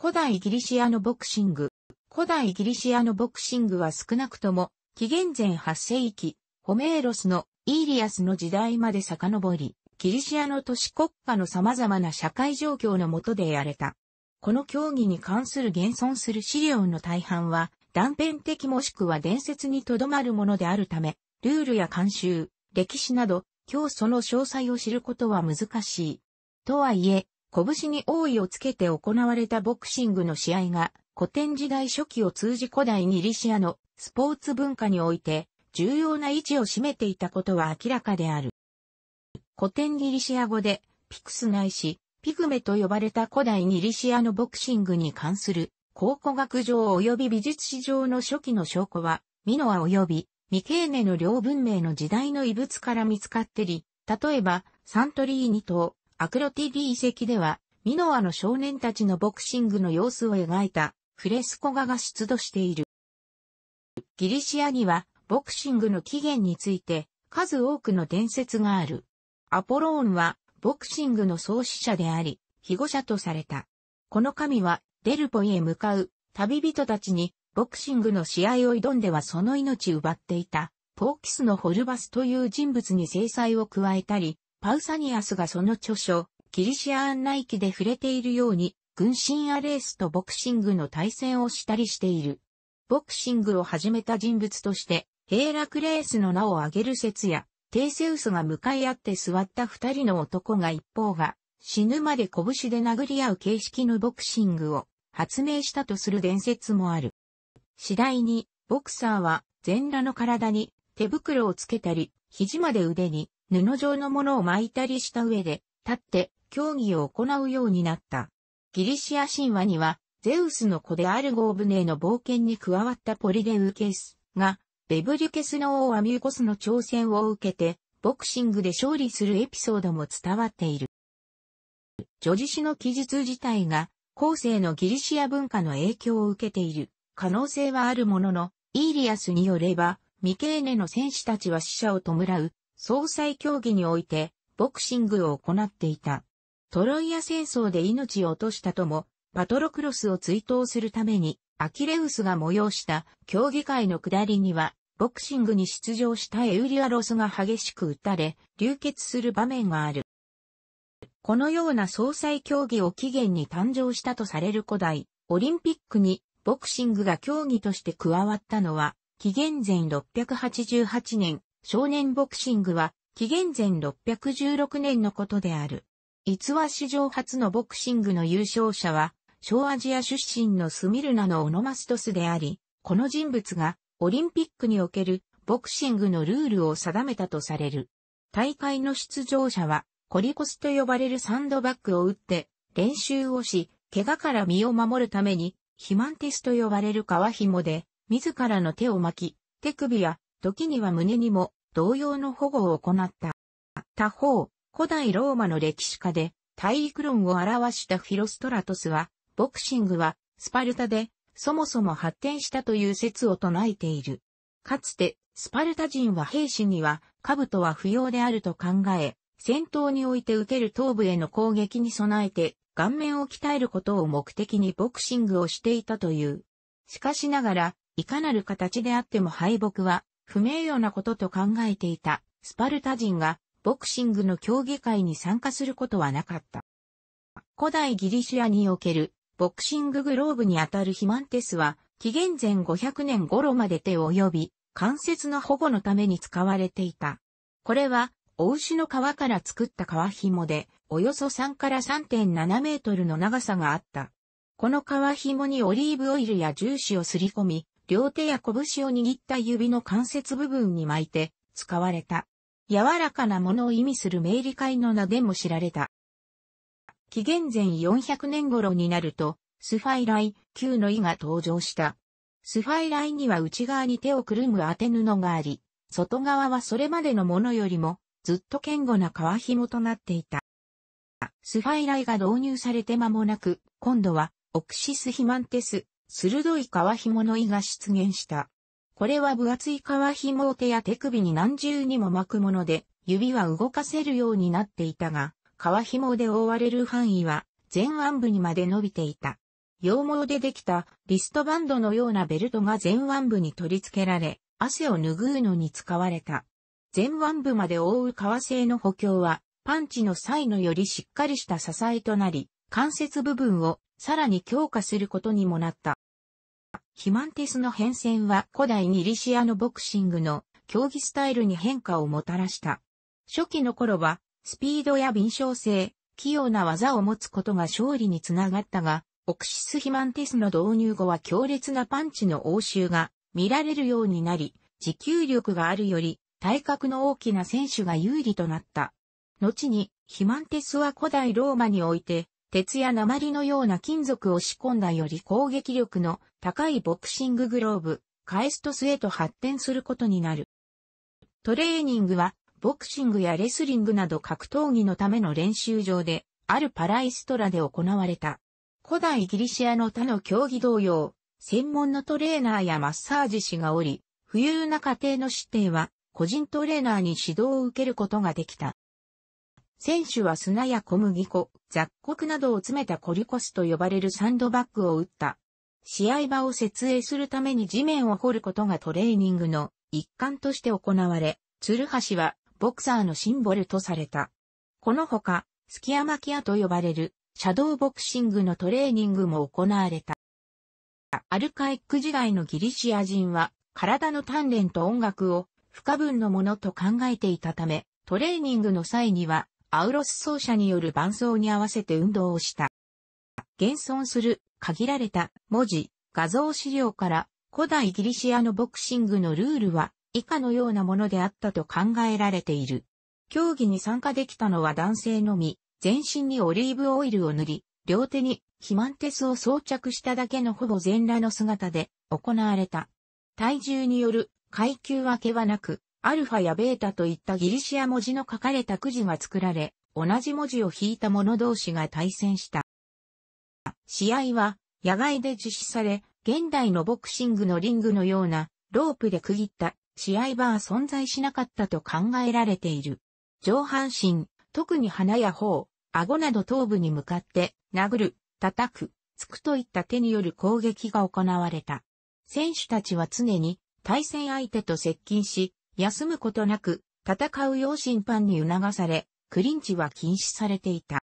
古代ギリシアのボクシング。古代ギリシアのボクシングは少なくとも、紀元前8世紀、ホメーロスのイーリアスの時代まで遡り、ギリシアの都市国家の様々な社会状況の下でやれた。この競技に関する現存する資料の大半は、断片的もしくは伝説にとどまるものであるため、ルールや慣習、歴史など、今日その詳細を知ることは難しい。とはいえ、拳に王位をつけて行われたボクシングの試合が、古典時代初期を通じ古代ギリシアのスポーツ文化において重要な位置を占めていたことは明らかである。古典ギリシア語でピクスないし、ピグメと呼ばれた古代ギリシアのボクシングに関する考古学上及び美術史上の初期の証拠は、ミノア及びミケーネの両文明の時代の遺物から見つかってり、例えばサントリーニ島、アクロテディ遺跡では、ミノアの少年たちのボクシングの様子を描いたフレスコ画が出土している。ギリシアには、ボクシングの起源について、数多くの伝説がある。アポローンは、ボクシングの創始者であり、被護者とされた。この神は、デルポイへ向かう旅人たちに、ボクシングの試合を挑んではその命奪っていた、ポーキスのホルバスという人物に制裁を加えたり、パウサニアスがその著書、キリシア案内記で触れているように、軍神アレースとボクシングの対戦をしたりしている。ボクシングを始めた人物として、ヘイラクレースの名を挙げる説や、テイセウスが向かい合って座った二人の男が一方が、死ぬまで拳で殴り合う形式のボクシングを発明したとする伝説もある。次第に、ボクサーは全裸の体に手袋をつけたり、肘まで腕に布状のものを巻いたりした上で、立って競技を行うようになった。ギリシア神話には、ゼウスの子でアルゴーブネーの冒険に加わったポリデウケスが、ベブリュケスの王アミューコスの挑戦を受けて、ボクシングで勝利するエピソードも伝わっている。女ジシの記述自体が、後世のギリシア文化の影響を受けている可能性はあるものの、イーリアスによれば、ミケーネの戦士たちは死者を弔う総裁競技において、ボクシングを行っていた。トロイア戦争で命を落としたとも、パトロクロスを追悼するために、アキレウスが催した競技会の下りには、ボクシングに出場したエウリアロスが激しく撃たれ、流血する場面がある。このような総裁競技を起源に誕生したとされる古代、オリンピックにボクシングが競技として加わったのは、紀元前688年、少年ボクシングは、紀元前616年のことである。逸話史上初のボクシングの優勝者は、小アジア出身のスミルナのオノマストスであり、この人物がオリンピックにおけるボクシングのルールを定めたとされる。大会の出場者はコリコスと呼ばれるサンドバッグを打って練習をし、怪我から身を守るために、肥満テスと呼ばれる皮紐で自らの手を巻き、手首や時には胸にも同様の保護を行った。他方、古代ローマの歴史家で体育論を表したフィロストラトスは、ボクシングはスパルタでそもそも発展したという説を唱えている。かつて、スパルタ人は兵士には兜は不要であると考え、戦闘において受ける頭部への攻撃に備えて、顔面を鍛えることを目的にボクシングをしていたという。しかしながら、いかなる形であっても敗北は不名誉なことと考えていたスパルタ人がボクシングの競技会に参加することはなかった。古代ギリシアにおけるボクシンググローブにあたるヒマンテスは紀元前500年頃まで手を及び関節の保護のために使われていた。これはお牛の皮から作った皮紐でおよそ3から3.7メートルの長さがあった。この皮紐にオリーブオイルや重視をすり込み、両手や拳を握った指の関節部分に巻いて使われた。柔らかなものを意味する名理会の名でも知られた。紀元前400年頃になると、スファイライ、旧の意が登場した。スファイライには内側に手をくるむ当て布があり、外側はそれまでのものよりも、ずっと堅固な皮紐となっていた。スファイライが導入されて間もなく、今度は、オクシスヒマンテス、鋭い革紐の胃が出現した。これは分厚い革紐を手や手首に何重にも巻くもので、指は動かせるようになっていたが、革紐で覆われる範囲は前腕部にまで伸びていた。羊毛でできたリストバンドのようなベルトが前腕部に取り付けられ、汗を拭うのに使われた。前腕部まで覆う革製の補強は、パンチの際のよりしっかりした支えとなり、関節部分をさらに強化することにもなった。ヒマンテスの変遷は古代ギリシアのボクシングの競技スタイルに変化をもたらした。初期の頃は、スピードや敏捷性、器用な技を持つことが勝利につながったが、オクシス・ヒマンテスの導入後は強烈なパンチの応酬が見られるようになり、持久力があるより体格の大きな選手が有利となった。後に、ヒマンテスは古代ローマにおいて鉄や鉛のような金属を仕込んだより攻撃力の高いボクシンググローブ、カエストスへと発展することになる。トレーニングは、ボクシングやレスリングなど格闘技のための練習場で、あるパライストラで行われた。古代ギリシアの他の競技同様、専門のトレーナーやマッサージ師がおり、不裕な家庭の指定は、個人トレーナーに指導を受けることができた。選手は砂や小麦粉、雑穀などを詰めたコリコスと呼ばれるサンドバッグを打った。試合場を設営するために地面を掘ることがトレーニングの一環として行われ、鶴橋はボクサーのシンボルとされた。このほか、スキヤマキアと呼ばれるシャドーボクシングのトレーニングも行われた。アルカイック時代のギリシア人は体の鍛錬と音楽を不可分のものと考えていたため、トレーニングの際にはアウロス奏者による伴奏に合わせて運動をした。現存する限られた文字、画像資料から古代ギリシアのボクシングのルールは以下のようなものであったと考えられている。競技に参加できたのは男性のみ、全身にオリーブオイルを塗り、両手にヒマンテスを装着しただけのほぼ全裸の姿で行われた。体重による階級分けはなく、アルファやベータといったギリシア文字の書かれたくじが作られ、同じ文字を引いた者同士が対戦した。試合は野外で実施され、現代のボクシングのリングのようなロープで区切った試合場は存在しなかったと考えられている。上半身、特に鼻や頬、顎など頭部に向かって殴る、叩く、突くといった手による攻撃が行われた。選手たちは常に対戦相手と接近し、休むことなく、戦うよう審判に促され、クリンチは禁止されていた。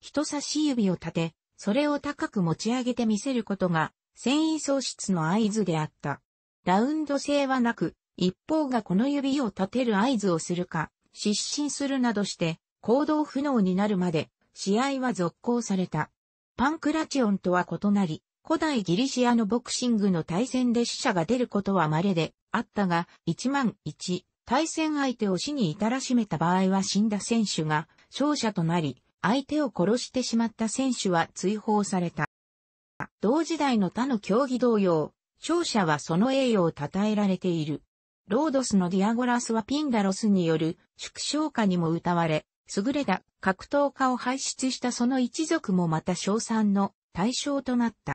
人差し指を立て、それを高く持ち上げて見せることが、繊維喪失の合図であった。ラウンド性はなく、一方がこの指を立てる合図をするか、失神するなどして、行動不能になるまで、試合は続行された。パンクラチオンとは異なり、古代ギリシアのボクシングの対戦で死者が出ることは稀であったが、1万1、対戦相手を死に至らしめた場合は死んだ選手が勝者となり、相手を殺してしまった選手は追放された。同時代の他の競技同様、勝者はその栄誉を称えられている。ロードスのディアゴラスはピンダロスによる縮小化にも歌われ、優れた格闘家を輩出したその一族もまた賞賛の対象となった。